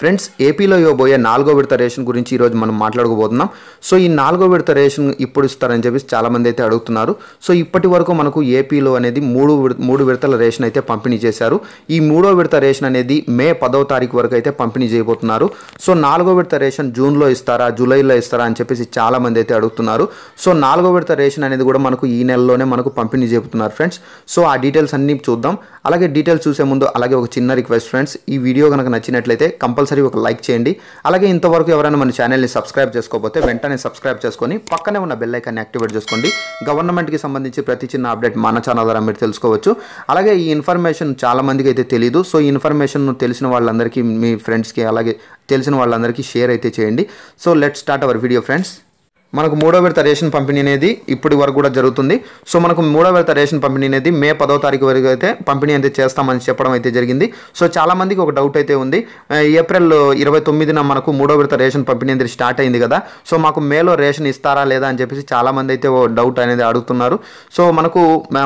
friends ఏపీలో ఇవ్వబోయే నాలుగో విడత రేషన్ గురించి ఈరోజు మనం మాట్లాడుకోబోతున్నాం సో ఈ నాలుగో విడత రేషన్ ఇప్పుడు ఇస్తారని చెప్పేసి చాలామంది అయితే అడుగుతున్నారు సో ఇప్పటి వరకు మనకు ఏపీలో అనేది మూడు మూడు విడతల రేషన్ అయితే పంపిణీ చేశారు ఈ మూడో విడత రేషన్ అనేది మే పదవ తారీఖు వరకు అయితే పంపిణీ చేయబోతున్నారు సో నాలుగో విడత రేషన్ జూన్లో ఇస్తారా జూలైలో ఇస్తారా అని చెప్పేసి చాలామంది అయితే అడుగుతున్నారు సో నాలుగో విడత రేషన్ అనేది కూడా మనకు ఈ నెలలోనే మనకు పంపిణీ చేపుతున్నారు ఫ్రెండ్స్ సో ఆ డీటెయిల్స్ అన్నీ చూద్దాం అలాగే డీటెయిల్స్ చూసే ముందు అలాగే ఒక చిన్న రిక్వెస్ట్ ఫ్రెండ్స్ ఈ వీడియో కనుక నచ్చినట్లయితే కంపల్సరీ కంపల్సరీ ఒక లైక్ చేయండి అలాగే ఇంతవరకు ఎవరైనా మన ఛానల్ని సబ్స్క్రైబ్ చేసుకోకపోతే వెంటనే సబ్స్క్రైబ్ చేసుకొని పక్కనే ఉన్న బెల్లైకాన్ని యాక్టివేట్ చేసుకోండి గవర్నమెంట్కి సంబంధించి ప్రతి చిన్న అప్డేట్ మన ఛానల్ ద్వారా మీరు తెలుసుకోవచ్చు అలాగే ఈ ఇన్ఫర్మేషన్ చాలామందికి అయితే తెలియదు సో ఈ ఇన్ఫర్మేషన్ తెలిసిన వాళ్ళందరికీ మీ ఫ్రెండ్స్కి అలాగే తెలిసిన వాళ్ళందరికీ షేర్ అయితే చేయండి so let start our video friends మనకు మూడో విడత రేషన్ పంపిణీ అనేది ఇప్పటి వరకు కూడా జరుగుతుంది సో మనకు మూడో విడత రేషన్ పంపిణీ అనేది మే పదో తారీఖు వరకు అయితే పంపిణీ అయితే చేస్తామని చెప్పడం అయితే జరిగింది సో చాలామందికి ఒక డౌట్ అయితే ఉంది ఏప్రిల్ ఇరవై తొమ్మిదిన మనకు మూడో విడత రేషన్ పంపిణీ అనేది స్టార్ట్ అయింది కదా సో మాకు మేలో రేషన్ ఇస్తారా లేదా అని చెప్పేసి చాలామంది అయితే డౌట్ అనేది అడుగుతున్నారు సో మనకు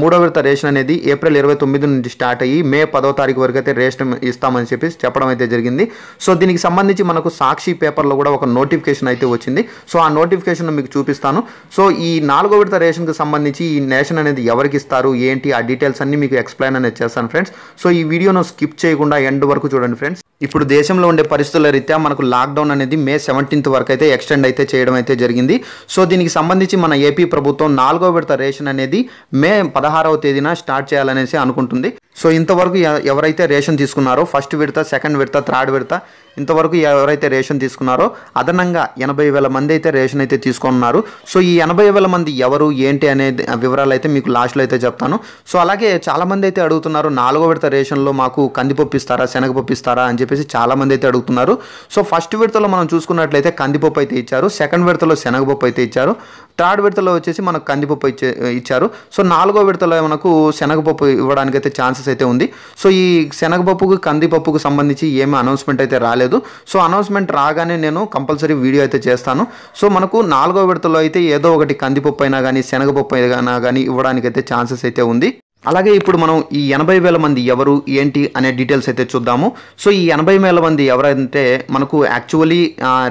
మూడో విడత రేషన్ అనేది ఏప్రిల్ ఇరవై తొమ్మిది నుంచి స్టార్ట్ అయ్యి మే పదో తారీఖు వరకు అయితే రేషన్ ఇస్తామని చెప్పేసి చెప్పడం అయితే జరిగింది సో దీనికి సంబంధించి మనకు సాక్షి పేపర్లో కూడా ఒక నోటిఫికేషన్ అయితే వచ్చింది సో ఆ నోటిఫికేషన్ నోటిఫికేషన్ మీకు చూపిస్తాను సో ఈ నాలుగో విడత రేషన్కి సంబంధించి ఈ నేషన్ అనేది ఎవరికి ఇస్తారు ఏంటి ఆ డీటెయిల్స్ అన్ని మీకు ఎక్స్ప్లెయిన్ అనేది చేస్తాను ఫ్రెండ్స్ సో ఈ వీడియోను స్కిప్ చేయకుండా ఎండ్ వరకు చూడండి ఫ్రెండ్స్ ఇప్పుడు దేశంలో ఉండే పరిస్థితుల రీత్యా మనకు లాక్డౌన్ అనేది మే సెవెంటీన్త్ వరకు అయితే ఎక్స్టెండ్ అయితే చేయడం అయితే జరిగింది సో దీనికి సంబంధించి మన ఏపీ ప్రభుత్వం నాలుగో విడత రేషన్ అనేది మే పదహారవ తేదీన స్టార్ట్ చేయాలనేసి అనుకుంటుంది సో ఇంతవరకు ఎవరైతే రేషన్ తీసుకున్నారో ఫస్ట్ విడత సెకండ్ విడత థర్డ్ విడత ఇంతవరకు ఎవరైతే రేషన్ తీసుకున్నారో అదనంగా ఎనభై వేల మంది అయితే రేషన్ అయితే తీసుకున్నారు సో ఈ ఎనభై వేల మంది ఎవరు ఏంటి అనే వివరాలు అయితే మీకు లాస్ట్లో అయితే చెప్తాను సో అలాగే చాలామంది అయితే అడుగుతున్నారు నాలుగో విడత రేషన్లో మాకు కందిపప్పు ఇస్తారా శనగపప్పు ఇస్తారా అని చెప్పేసి చాలామంది అయితే అడుగుతున్నారు సో ఫస్ట్ విడతలో మనం చూసుకున్నట్లయితే కందిపప్పు అయితే ఇచ్చారు సెకండ్ విడతలో శనగపప్పు అయితే ఇచ్చారు థర్డ్ విడతలో వచ్చేసి మనకు కందిపప్పు ఇచ్చే ఇచ్చారు సో నాలుగో విడతలో మనకు శనగపప్పు ఇవ్వడానికి అయితే ఛాన్సెస్ అయితే ఉంది సో ఈ శనగపప్పుకు కందిపప్పుకు సంబంధించి ఏమీ అనౌన్స్మెంట్ అయితే రాలేదు రాలేదు సో అనౌన్స్మెంట్ రాగానే నేను కంపల్సరీ వీడియో అయితే చేస్తాను సో మనకు నాలుగో విడతలో అయితే ఏదో ఒకటి కందిపప్పు అయినా కానీ శనగపప్పు అయినా కానీ ఇవ్వడానికి అయితే ఛాన్సెస్ అయితే ఉంది అలాగే ఇప్పుడు మనం ఈ ఎనభై వేల మంది ఎవరు ఏంటి అనే డీటెయిల్స్ అయితే చూద్దాము సో ఈ ఎనభై వేల మంది ఎవరైతే మనకు యాక్చువల్లీ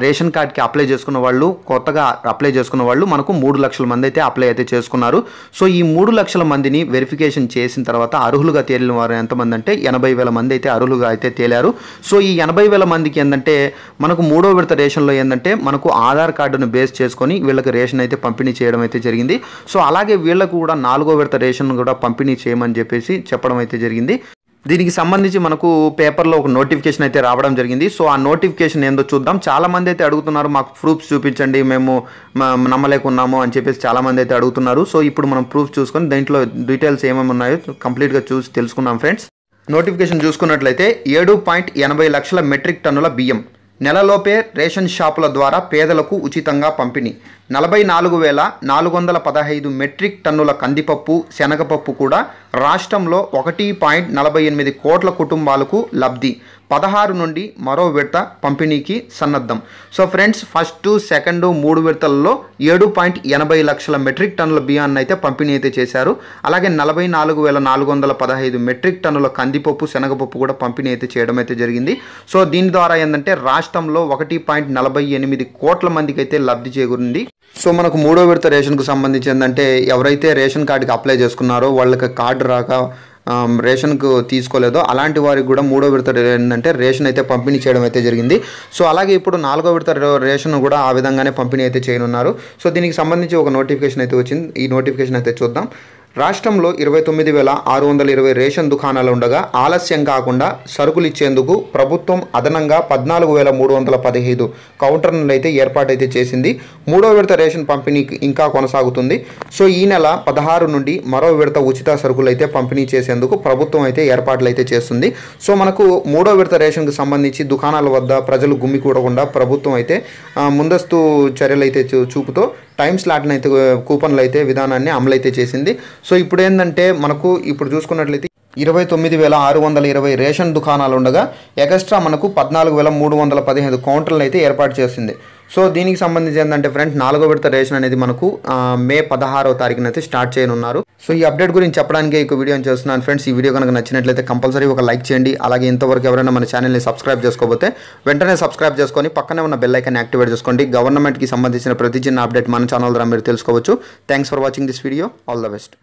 రేషన్ కార్డ్కి అప్లై చేసుకున్న వాళ్ళు కొత్తగా అప్లై చేసుకున్న వాళ్ళు మనకు మూడు లక్షల మంది అయితే అప్లై అయితే చేసుకున్నారు సో ఈ మూడు లక్షల మందిని వెరిఫికేషన్ చేసిన తర్వాత అర్హులుగా తేలిన వారు ఎంతమంది అంటే ఎనభై వేల మంది అయితే అర్హులుగా అయితే తేలారు సో ఈ ఎనభై వేల మందికి ఏంటంటే మనకు మూడో విడత రేషన్లో ఏంటంటే మనకు ఆధార్ కార్డును బేస్ చేసుకొని వీళ్ళకి రేషన్ అయితే పంపిణీ చేయడం అయితే జరిగింది సో అలాగే వీళ్ళకు కూడా నాలుగో విడత రేషన్ కూడా పంపిణీ చేయమని చెప్పేసి చెప్పడం అయితే జరిగింది దీనికి సంబంధించి మనకు పేపర్లో ఒక నోటిఫికేషన్ అయితే రావడం జరిగింది సో ఆ నోటిఫికేషన్ ఏందో చూద్దాం చాలామంది అయితే అడుగుతున్నారు మాకు ప్రూఫ్స్ చూపించండి మేము నమ్మలేకున్నాము అని చెప్పేసి చాలామంది అయితే అడుగుతున్నారు సో ఇప్పుడు మనం ప్రూఫ్ చూసుకొని దీంట్లో డీటెయిల్స్ ఏమేమి ఉన్నాయో కంప్లీట్గా చూసి తెలుసుకున్నాం ఫ్రెండ్స్ నోటిఫికేషన్ చూసుకున్నట్లయితే ఏడు పాయింట్ ఎనభై లక్షల మెట్రిక్ టన్నుల బియ్యం నెలలోపే రేషన్ షాపుల ద్వారా పేదలకు ఉచితంగా పంపిణీ నలభై నాలుగు వేల నాలుగు వందల పదహైదు మెట్రిక్ టన్నుల కందిపప్పు శనగపప్పు కూడా రాష్ట్రంలో ఒకటి పాయింట్ నలభై ఎనిమిది కోట్ల కుటుంబాలకు లబ్ధి పదహారు నుండి మరో విడత పంపిణీకి సన్నద్ధం సో ఫ్రెండ్స్ ఫస్ట్ సెకండ్ మూడు విడతల్లో ఏడు పాయింట్ ఎనభై లక్షల మెట్రిక్ టన్నుల బియ్యాన్ని అయితే పంపిణీ అయితే చేశారు అలాగే నలభై నాలుగు వేల నాలుగు వందల పదహైదు మెట్రిక్ టన్నుల కందిపప్పు శనగపప్పు కూడా పంపిణీ అయితే చేయడం అయితే జరిగింది సో దీని ద్వారా ఏంటంటే రాష్ట్రంలో ఒకటి పాయింట్ నలభై ఎనిమిది కోట్ల మందికి అయితే లబ్ధి చేకూరింది సో మనకు మూడో విడత రేషన్కు సంబంధించి ఏంటంటే ఎవరైతే రేషన్ కార్డుకి అప్లై చేసుకున్నారో వాళ్ళకి కార్డు రాక రేషన్కు తీసుకోలేదో అలాంటి వారికి కూడా మూడో విడత ఏంటంటే రేషన్ అయితే పంపిణీ చేయడం అయితే జరిగింది సో అలాగే ఇప్పుడు నాలుగో విడత రేషన్ కూడా ఆ విధంగానే పంపిణీ అయితే చేయనున్నారు సో దీనికి సంబంధించి ఒక నోటిఫికేషన్ అయితే వచ్చింది ఈ నోటిఫికేషన్ అయితే చూద్దాం రాష్ట్రంలో ఇరవై తొమ్మిది వేల ఆరు వందల ఇరవై రేషన్ దుకాణాలు ఉండగా ఆలస్యం కాకుండా సరుకులు ఇచ్చేందుకు ప్రభుత్వం అదనంగా పద్నాలుగు వేల మూడు వందల పదిహేను కౌంటర్లను అయితే ఏర్పాటైతే చేసింది మూడో విడత రేషన్ పంపిణీ ఇంకా కొనసాగుతుంది సో ఈ నెల పదహారు నుండి మరో విడత ఉచిత సరుకులు అయితే పంపిణీ చేసేందుకు ప్రభుత్వం అయితే ఏర్పాట్లు అయితే చేస్తుంది సో మనకు మూడో విడత రేషన్కు సంబంధించి దుకాణాల వద్ద ప్రజలు గుమ్మి కూడకుండా ప్రభుత్వం అయితే ముందస్తు చర్యలు అయితే చూపుతో టైం స్లాట్ని అయితే కూపన్లు అయితే విధానాన్ని అమలైతే చేసింది సో ఇప్పుడు ఏంటంటే మనకు ఇప్పుడు చూసుకున్నట్లయితే ఇరవై తొమ్మిది వేల ఆరు వందల ఇరవై రేషన్ దుకాణాలు ఉండగా ఎక్స్ట్రా మనకు పద్నాలుగు వేల మూడు వందల పదిహేను కౌంటర్లు అయితే ఏర్పాటు చేసింది సో దీనికి సంబంధించి ఏంటంటే ఫ్రెండ్స్ నాలుగో విడత రేషన్ అనేది మనకు మే పదహారో తారీఖున అయితే స్టార్ట్ చేయనున్నారు సో ఈ అప్డేట్ గురించి చెప్పడానికి ఈ వీడియోని చేస్తున్నాను ఫ్రెండ్స్ ఈ వీడియో కనుక నచ్చినట్లయితే కంపల్సరీ ఒక లైక్ చేయండి అలాగే ఇంతవరకు ఎవరైనా మన ఛానల్ని సబ్స్క్రైబ్ చేసుకోకపోతే వెంటనే సబ్స్క్రైబ్ చేసుకొని పక్కనే ఉన్న బెల్ ఐకాన్ యాక్టివేట్ చేసుకోండి గవర్నమెంట్కి సంబంధించిన ప్రతి చిన్న అప్డేట్ మన ఛానల్ ద్వారా మీరు తెలుసుకోవచ్చు thanks for watching this video all the best